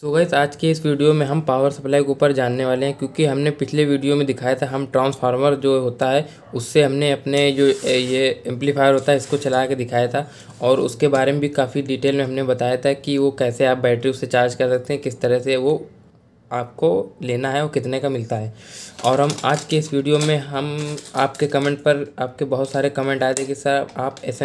तो गैस आज के इस वीडियो में हम पावर सप्लाई के ऊपर जानने वाले हैं क्योंकि हमने पिछले वीडियो में दिखाया था हम ट्रांसफार्मर जो होता है उससे हमने अपने जो ये एम्पलीफायर होता है इसको चला के दिखाया था और उसके बारे में भी काफ़ी डिटेल में हमने बताया था कि वो कैसे आप बैटरी उससे चार्ज कर सकते हैं किस तरह से वो आपको लेना है और कितने का मिलता है और हम आज के इस वीडियो में हम आपके कमेंट पर आपके बहुत सारे कमेंट आए थे कि सर आप एस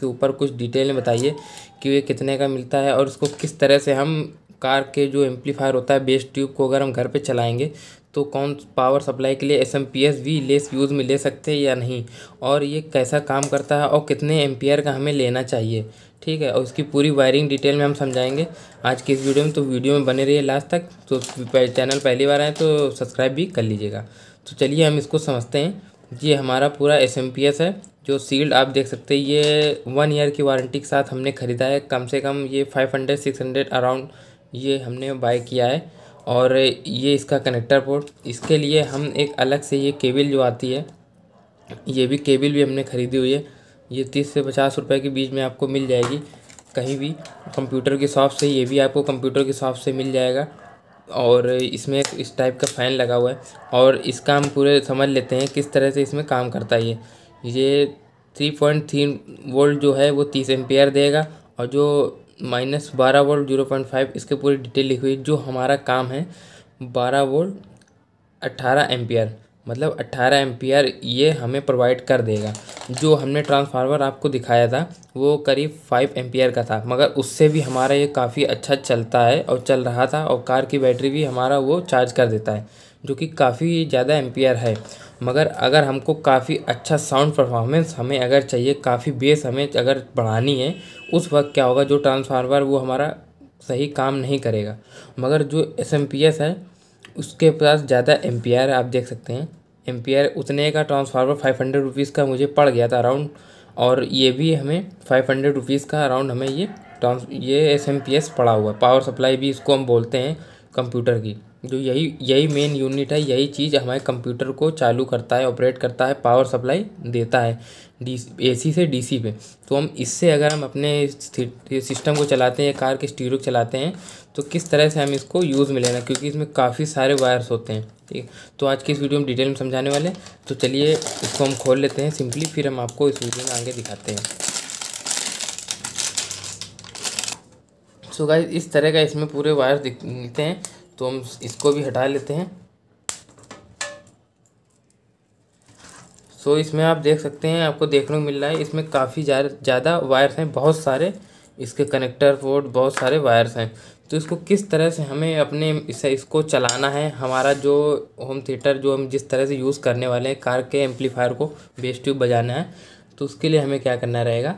के ऊपर कुछ डिटेल में बताइए कि ये कितने का मिलता है और उसको किस तरह से हम कार के जो एम्पलीफायर होता है बेस ट्यूब को अगर हम घर पे चलाएंगे तो कौन पावर सप्लाई के लिए एस एम पी एस भी लेस यूज़ में ले सकते हैं या नहीं और ये कैसा काम करता है और कितने एम्पियर का हमें लेना चाहिए ठीक है और इसकी पूरी वायरिंग डिटेल में हम समझाएंगे आज की इस वीडियो में तो वीडियो में बने रहिए लास्ट तक तो चैनल पहली बार आए तो सब्सक्राइब भी कर लीजिएगा तो चलिए हम इसको समझते हैं ये हमारा पूरा एस एम पी एस है जो सील्ड आप देख सकते हैं ये वन ईयर की वारंटी के साथ हमने ख़रीदा है कम से कम ये five hundred six hundred around ये हमने बाय किया है और ये इसका कनेक्टर पोर्ट इसके लिए हम एक अलग से ये केबल जो आती है ये भी केबल भी हमने ख़रीदी हुई है ये तीस से पचास रुपए के बीच में आपको मिल जाएगी कहीं भी कंप्यूटर की शॉप से ये भी आपको कंप्यूटर की शॉप से मिल जाएगा और इसमें इस टाइप का फ़ैन लगा हुआ है और इसका हम पूरे समझ लेते हैं किस तरह से इसमें काम करता है ये ये थ्री पॉइंट थ्री वोल्ट जो है वो तीस एम्पेयर देगा और जो माइनस बारह वोल्ट जीरो पॉइंट फाइव इसके पूरी डिटेल लिखी हुई जो हमारा काम है बारह वोल्ट अट्ठारह एम्पियर मतलब अट्ठारह एम्पियर ये हमें प्रोवाइड कर देगा जो हमने ट्रांसफार्मर आपको दिखाया था वो करीब फाइव एम्पियर का था मगर उससे भी हमारा ये काफ़ी अच्छा चलता है और चल रहा था और कार की बैटरी भी हमारा वो चार्ज कर देता है जो कि काफ़ी ज़्यादा एम्पियर है मगर अगर हमको काफ़ी अच्छा साउंड परफॉर्मेंस हमें अगर चाहिए काफ़ी बेस हमें अगर बढ़ानी है उस वक्त क्या होगा जो ट्रांसफार्मर वो हमारा सही काम नहीं करेगा मगर जो एस है उसके पास ज़्यादा एम आप देख सकते हैं एम उतने का ट्रांसफार्मर फाइव हंड्रेड रुपीज़ का मुझे पड़ गया था अराउंड और ये भी हमें फाइव हंड्रेड रुपीज़ का अराउंड हमें ये ट्रांस ये एस पड़ा हुआ पावर सप्लाई भी इसको हम बोलते हैं कंप्यूटर की जो यही यही मेन यूनिट है यही चीज़ हमारे कंप्यूटर को चालू करता है ऑपरेट करता है पावर सप्लाई देता है डी एसी से डीसी पे तो हम इससे अगर हम अपने सिस्टम को चलाते हैं कार के स्टीरो चलाते हैं तो किस तरह से हम इसको यूज़ में लेना क्योंकि इसमें काफ़ी सारे वायर्स होते हैं ठीक तो आज की इस वीडियो में डिटेल में समझाने वाले तो चलिए इसको हम खोल लेते हैं सिंपली फिर हम आपको इस वीडियो में आगे दिखाते हैं सो so गाइस इस तरह का इसमें पूरे वायर दिखते हैं तो हम इसको भी हटा लेते हैं सो इसमें आप देख सकते हैं आपको देखने को मिल रहा है इसमें काफ़ी ज़्यादा वायर्स हैं बहुत सारे इसके कनेक्टर पोर्ट बहुत सारे वायर्स हैं तो इसको किस तरह से हमें अपने इसे इसको चलाना है हमारा जो होम थिएटर जो हम जिस तरह से यूज़ करने वाले हैं कार के एम्पलीफायर को बेस ट्यूब बजाना है तो उसके लिए हमें क्या करना रहेगा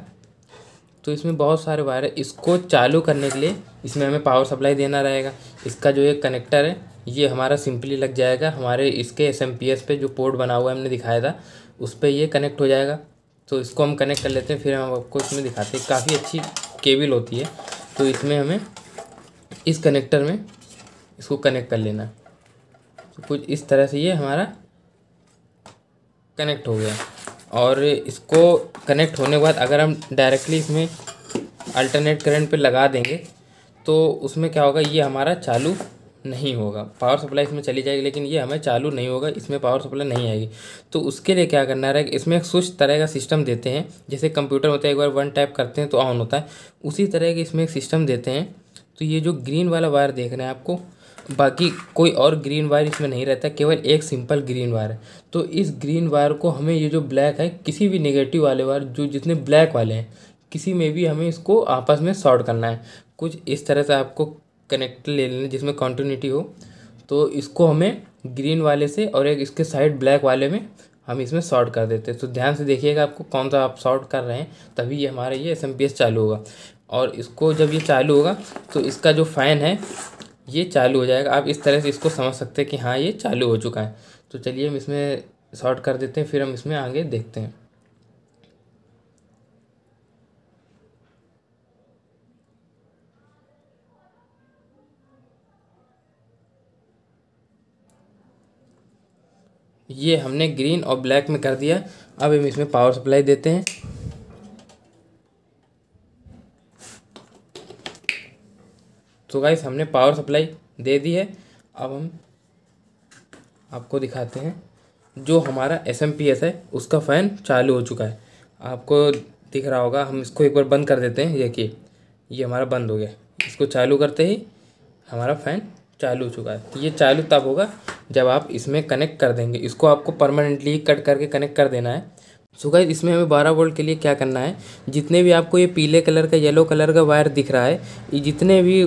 तो इसमें बहुत सारे वायर इसको चालू करने के लिए इसमें हमें पावर सप्लाई देना रहेगा इसका जो ये कनेक्टर है ये हमारा सिंपली लग जाएगा हमारे इसके एस एम पी एस पे जो पोर्ट बना हुआ है हमने दिखाया था उस पर ये कनेक्ट हो जाएगा तो इसको हम कनेक्ट कर लेते हैं फिर हम आपको इसमें दिखाते हैं काफ़ी अच्छी केबल होती है तो इसमें हमें इस कनेक्टर में इसको कनेक्ट कर लेना तो कुछ इस तरह से ये हमारा कनेक्ट हो गया और इसको कनेक्ट होने के बाद अगर हम डायरेक्टली इसमें अल्टरनेट करंट पे लगा देंगे तो उसमें क्या होगा ये हमारा चालू नहीं होगा पावर सप्लाई इसमें चली जाएगी लेकिन ये हमें चालू नहीं होगा इसमें पावर सप्लाई नहीं आएगी तो उसके लिए क्या करना रहेगा इसमें एक स्विच तरह का सिस्टम देते हैं जैसे कंप्यूटर होता है एक बार वन टाइप करते हैं तो ऑन होता है उसी तरह के इसमें एक सिस्टम देते हैं तो ये जो ग्रीन वाला वायर देख रहे हैं आपको बाकी कोई और ग्रीन वायर इसमें नहीं रहता केवल एक सिंपल ग्रीन वायर है तो इस ग्रीन वायर को हमें ये जो ब्लैक है किसी भी नेगेटिव वाले वायर जो जितने ब्लैक वाले हैं किसी में भी हमें इसको आपस में शॉर्ट करना है कुछ इस तरह से आपको कनेक्ट ले लेना जिसमें कॉन्टीन्यूटी हो तो इसको हमें ग्रीन वाले से और एक इसके साइड ब्लैक वाले में हम इसमें शॉर्ट कर देते हैं तो ध्यान से देखिएगा आपको कौन सा आप शॉर्ट कर रहे हैं तभी ये हमारा ये एस चालू होगा और इसको जब ये चालू होगा तो इसका जो फ़ैन है ये चालू हो जाएगा आप इस तरह से इसको समझ सकते हैं कि हाँ ये चालू हो चुका है तो चलिए हम इसमें शॉर्ट कर देते हैं फिर हम इसमें आगे देखते हैं ये हमने ग्रीन और ब्लैक में कर दिया अब हम इसमें पावर सप्लाई देते हैं तो गाइस हमने पावर सप्लाई दे दी है अब हम आपको दिखाते हैं जो हमारा एस एम पी एस है उसका फ़ैन चालू हो चुका है आपको दिख रहा होगा हम इसको एक बार बंद कर देते हैं देखिए ये हमारा बंद हो गया इसको चालू करते ही हमारा फ़ैन चालू हो चुका है तो ये चालू तब होगा जब आप इसमें कनेक्ट कर देंगे इसको आपको परमानेंटली कट करके कनेक्ट कर देना है सो so इसमें हमें 12 वोल्ट के लिए क्या करना है जितने भी आपको ये पीले कलर का येलो कलर का वायर दिख रहा है ये जितने भी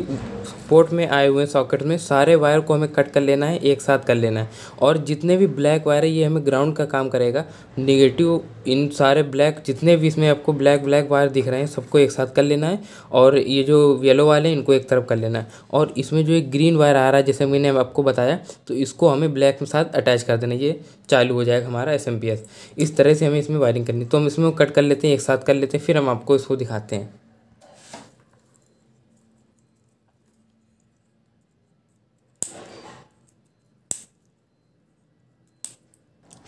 पोर्ट में आए हुए सॉकेट में सारे वायर को हमें कट कर लेना है एक साथ कर लेना है और जितने भी ब्लैक वायर है ये हमें ग्राउंड का काम करेगा निगेटिव इन सारे ब्लैक जितने भी इसमें आपको ब्लैक ब्लैक वायर दिख रहे हैं सबको एक साथ कर लेना है और ये जो येलो वाले हैं इनको एक तरफ कर लेना है और इसमें जो एक ग्रीन वायर आ रहा है जैसे मैंने आपको बताया तो इसको हमें ब्लैक के साथ अटैच कर देना ये चालू हो जाएगा हमारा एस इस तरह से हमें इसमें वायरिंग करनी तो हम इसमें कट कर लेते हैं एक साथ कर लेते हैं फिर हम आपको इसको दिखाते हैं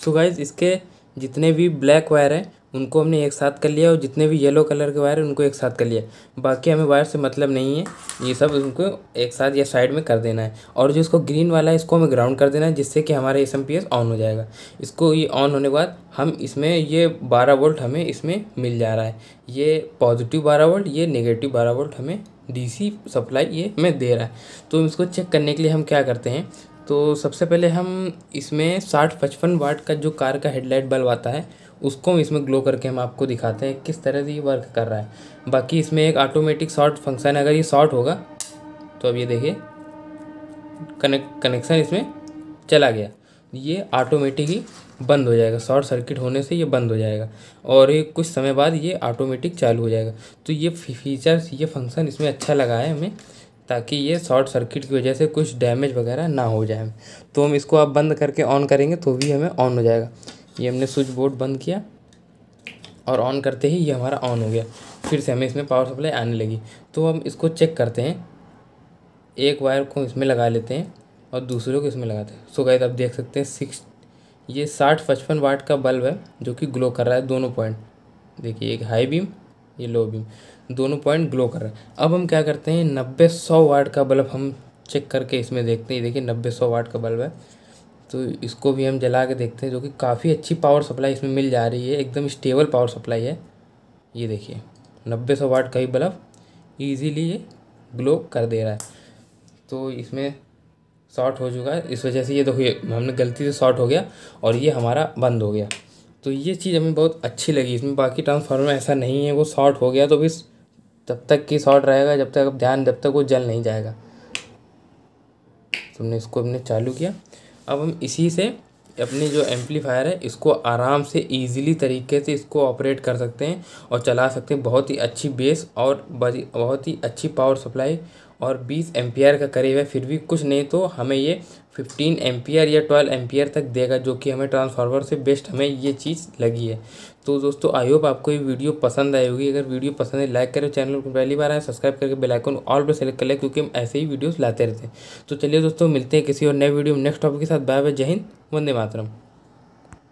सो तो गाइज इसके जितने भी ब्लैक वायर हैं उनको हमने एक साथ कर लिया और जितने भी येलो कलर के वायर हैं उनको एक साथ कर लिया बाकी हमें वायर से मतलब नहीं है ये सब उनको एक साथ या साइड में कर देना है और जो इसको ग्रीन वाला है इसको हमें ग्राउंड कर देना है जिससे कि हमारा एस ऑन हो जाएगा इसको ये ऑन होने के बाद हम इसमें ये बारह वोल्ट हमें इसमें मिल जा रहा है ये पॉजिटिव बारह वोल्ट ये नेगेटिव बारह वोल्ट हमें डीसी सप्लाई ये हमें दे रहा है तो इसको चेक करने के लिए हम क्या करते हैं तो सबसे पहले हम इसमें साठ पचपन वाट का जो कार का हेडलाइट बल्ब आता है उसको इसमें ग्लो करके हम आपको दिखाते हैं किस तरह से ये वर्क कर रहा है बाकी इसमें एक ऑटोमेटिक शॉर्ट फंक्शन है अगर ये शॉर्ट होगा तो अब ये देखिए कनेक्ट कनेक्शन इसमें चला गया ये ऑटोमेटिक ही बंद हो जाएगा शॉर्ट सर्किट होने से ये बंद हो जाएगा और ये कुछ समय बाद ये ऑटोमेटिक चालू हो जाएगा तो ये फीचर्स ये फंक्शन इसमें अच्छा लगा है हमें ताकि ये शॉर्ट सर्किट की वजह से कुछ डैमेज वगैरह ना हो जाए तो हम इसको आप बंद करके ऑन करेंगे तो भी हमें ऑन हो जाएगा ये हमने स्विच बोर्ड बंद किया और ऑन करते ही ये हमारा ऑन हो गया फिर से हमें इसमें पावर सप्लाई आने लगी तो हम इसको चेक करते हैं एक वायर को इसमें लगा लेते हैं और दूसरे को इसमें लगाते हैं सो गए आप देख सकते हैं सिक्स ये साठ पचपन वाट का बल्ब है जो कि ग्लो कर रहा है दोनों पॉइंट देखिए एक हाई बीम ये लो बीम दोनों पॉइंट ग्लो कर रहा है अब हम क्या करते हैं नब्बे सौ वाट का बल्ब हम चेक करके इसमें देखते हैं देखिए नब्बे सौ वाट का बल्ब है तो इसको भी हम जला के देखते हैं जो कि काफ़ी अच्छी पावर सप्लाई इसमें मिल जा रही है एकदम स्टेबल पावर सप्लाई है ये देखिए नब्बे सौ वाट का ही बल्ब ईजीली ये ग्लो कर दे रहा है तो इसमें शॉर्ट हो चुका है इस वजह से ये तो हमने गलती से शॉर्ट हो गया और ये हमारा बंद हो गया तो ये चीज़ हमें बहुत अच्छी लगी इसमें बाकी ट्रांसफार्मर ऐसा नहीं है वो शॉर्ट हो गया तो भी तब तक कि शॉर्ट रहेगा जब तक अब ध्यान जब तक वो जल नहीं जाएगा तुमने इसको हमने चालू किया अब हम इसी से अपने जो एम्पलीफायर है इसको आराम से इजीली तरीके से इसको ऑपरेट कर सकते हैं और चला सकते हैं बहुत ही अच्छी बेस और बहुत ही अच्छी पावर सप्लाई और बीस एम्पियर का करीब है फिर भी कुछ नहीं तो हमें ये फिफ्टीन एम्पियर या ट्वेल्व एम्पियर तक देगा जो कि हमें ट्रांसफार्मर से बेस्ट हमें ये चीज़ लगी है तो दोस्तों आई होप आपको ये वीडियो पसंद आई होगी अगर वीडियो पसंद है लाइक करें चैनल पर पहली बार आए सब्सक्राइब करके बेल आइकन ऑल पर सेलेक्ट कर लें क्योंकि हम ऐसे ही वीडियोज़ लाते रहते हैं तो चलिए दोस्तों मिलते हैं किसी और नए वीडियो में नेक्स्ट टॉपिक के साथ बाय बाय जय हिंद वंदे मातरम